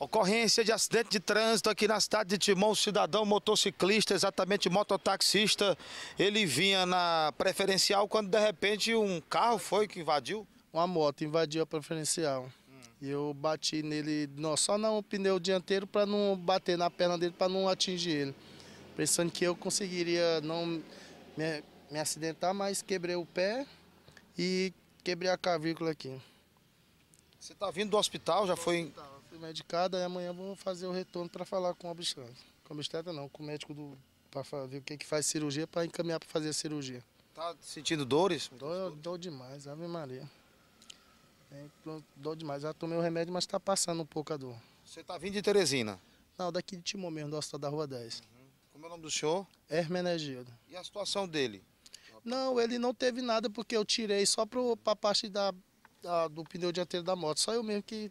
Ocorrência de acidente de trânsito aqui na cidade de Timon, cidadão motociclista, exatamente mototaxista, ele vinha na preferencial quando de repente um carro foi que invadiu? Uma moto invadiu a preferencial. Hum. E eu bati nele, não, só no pneu dianteiro para não bater na perna dele, para não atingir ele. Pensando que eu conseguiria não me, me acidentar, mas quebrei o pé e quebrei a cavícula aqui. Você está vindo do hospital? Já foi... Hospital. Fui medicada e amanhã vamos fazer o retorno para falar com o obstetra. Com o obstetra não, com o médico do para ver o que que faz cirurgia para encaminhar para fazer a cirurgia. Tá sentindo dores? Dor, dor demais, Ave Maria. É, pronto, dor demais. Já tomei o remédio, mas está passando um pouco a dor. Você está vindo de Teresina? Não, daqui de Timon mesmo, do Hospital da Rua 10. Uhum. Como é o nome do senhor? Hermenegildo. E a situação dele? Não, ele não teve nada porque eu tirei só para a parte da, da, do pneu dianteiro da moto. Só eu mesmo que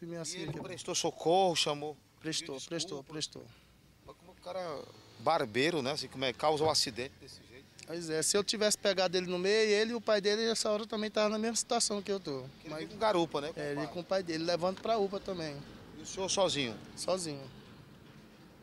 de E assim, ele prestou socorro, chamou? Prestou, prestou, prestou. Mas como o cara barbeiro, né? Assim, como é, causa o um acidente desse jeito? Pois é, se eu tivesse pegado ele no meio, ele e o pai dele nessa hora também estavam na mesma situação que eu tô. Ele Mas com garupa, né? Com é, ele com o pai dele, levando pra UPA também. E o senhor sozinho? Sozinho.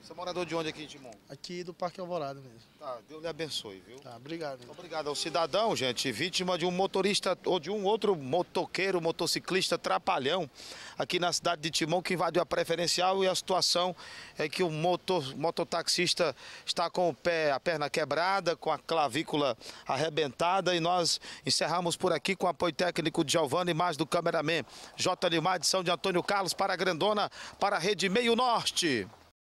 Você é morador de onde aqui, Timon? Aqui do Parque Alvorada mesmo. Tá, Deus lhe abençoe, viu? Tá, obrigado. Então, obrigado ao cidadão, gente, vítima de um motorista ou de um outro motoqueiro, motociclista trapalhão aqui na cidade de Timon que invadiu a preferencial e a situação é que o motor, mototaxista está com o pé, a perna quebrada, com a clavícula arrebentada e nós encerramos por aqui com o apoio técnico de Giovanni, mais do cameraman J. Limar, edição São de Antônio Carlos para a Grandona, para a Rede Meio Norte.